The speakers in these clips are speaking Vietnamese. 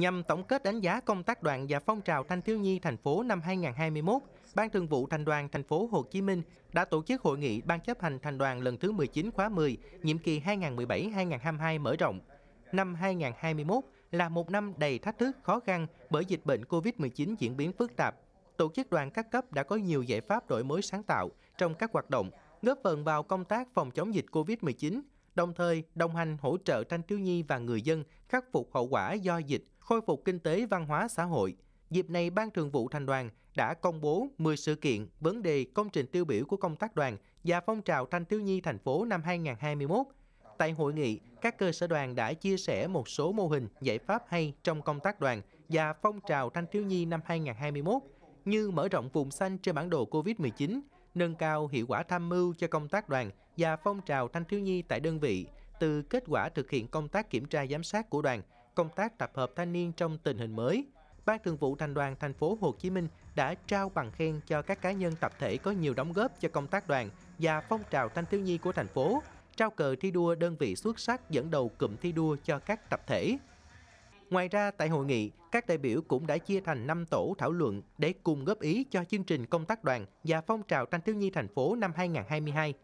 Nhằm tổng kết đánh giá công tác đoàn và phong trào thanh thiếu nhi thành phố năm 2021, Ban Thường vụ Thành đoàn thành phố Hồ Chí Minh đã tổ chức hội nghị Ban chấp hành Thành đoàn lần thứ 19 khóa 10, nhiệm kỳ 2017-2022 mở rộng. Năm 2021 là một năm đầy thách thức khó khăn bởi dịch bệnh COVID-19 diễn biến phức tạp. Tổ chức đoàn các cấp đã có nhiều giải pháp đổi mới sáng tạo trong các hoạt động, góp phần vào công tác phòng chống dịch COVID-19, đồng thời đồng hành hỗ trợ Tranh Thiếu Nhi và người dân khắc phục hậu quả do dịch, khôi phục kinh tế văn hóa xã hội. Dịp này, Ban Thường vụ Thành đoàn đã công bố 10 sự kiện, vấn đề, công trình tiêu biểu của công tác đoàn và phong trào thanh Thiếu Nhi thành phố năm 2021. Tại hội nghị, các cơ sở đoàn đã chia sẻ một số mô hình, giải pháp hay trong công tác đoàn và phong trào Thanh Thiếu Nhi năm 2021 như mở rộng vùng xanh trên bản đồ COVID-19, nâng cao hiệu quả tham mưu cho công tác đoàn và phong trào thanh thiếu nhi tại đơn vị từ kết quả thực hiện công tác kiểm tra giám sát của đoàn, công tác tập hợp thanh niên trong tình hình mới. Ban Thường vụ Thành đoàn Thành phố Hồ Chí Minh đã trao bằng khen cho các cá nhân tập thể có nhiều đóng góp cho công tác đoàn và phong trào thanh thiếu nhi của thành phố, trao cờ thi đua đơn vị xuất sắc dẫn đầu cụm thi đua cho các tập thể. Ngoài ra, tại hội nghị, các đại biểu cũng đã chia thành 5 tổ thảo luận để cùng góp ý cho chương trình công tác đoàn và phong trào tranh thiếu nhi thành phố năm 2022.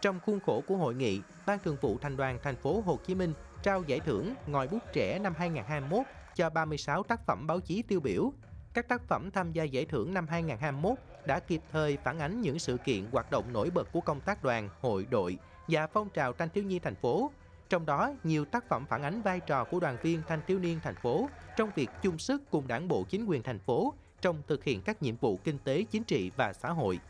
Trong khuôn khổ của hội nghị, Ban Thường vụ Thành đoàn thành phố Hồ Chí Minh trao giải thưởng Ngòi bút trẻ năm 2021 cho 36 tác phẩm báo chí tiêu biểu. Các tác phẩm tham gia giải thưởng năm 2021 đã kịp thời phản ánh những sự kiện hoạt động nổi bật của công tác đoàn, hội đội và phong trào tranh thiếu nhi thành phố trong đó, nhiều tác phẩm phản ánh vai trò của đoàn viên thanh thiếu niên thành phố trong việc chung sức cùng đảng bộ chính quyền thành phố trong thực hiện các nhiệm vụ kinh tế, chính trị và xã hội.